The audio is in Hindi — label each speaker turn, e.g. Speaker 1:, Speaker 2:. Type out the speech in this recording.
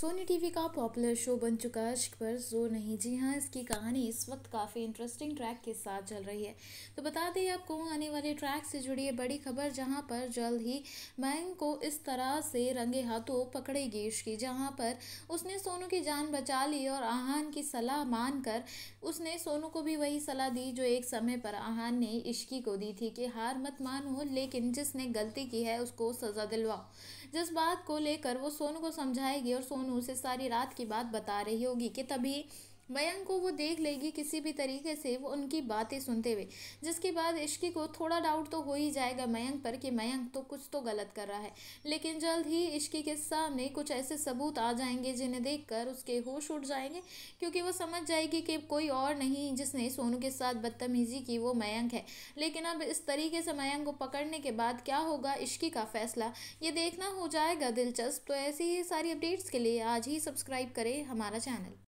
Speaker 1: सोनी टीवी का पॉपुलर शो बन चुका इश्क पर जोर नहीं जी हाँ इसकी कहानी इस वक्त काफ़ी इंटरेस्टिंग ट्रैक के साथ चल रही है तो बता दें आपको आने वाले ट्रैक से जुड़ी है बड़ी खबर जहाँ पर जल्द ही मैंग को इस तरह से रंगे हाथों पकड़ेगी इश्की जहाँ पर उसने सोनू की जान बचा ली और आहान की सलाह मानकर उसने सोनू को भी वही सलाह दी जो एक समय पर आहान ने इश्की को दी थी कि हार मत मानो लेकिन जिसने गलती की है उसको सज़ा दिलवाओ जिस बात को लेकर वो सोनू को समझाएगी और सोनू उसे सारी रात की बात बता रही होगी कि तभी मयंक को वो देख लेगी किसी भी तरीके से वो उनकी बातें सुनते हुए जिसके बाद इश्की को थोड़ा डाउट तो हो ही जाएगा मयंक पर कि मयंक तो कुछ तो गलत कर रहा है लेकिन जल्द ही इश्की के सामने कुछ ऐसे सबूत आ जाएंगे जिन्हें देखकर उसके होश उठ जाएंगे क्योंकि वो समझ जाएगी कि कोई और नहीं जिसने सोनू के साथ बदतमीजी की वो मयंक है लेकिन अब इस तरीके से मयंक को पकड़ने के बाद क्या होगा इश्की का फैसला ये देखना हो जाएगा दिलचस्प तो ऐसी ही सारी अपडेट्स के लिए आज ही सब्सक्राइब करें हमारा चैनल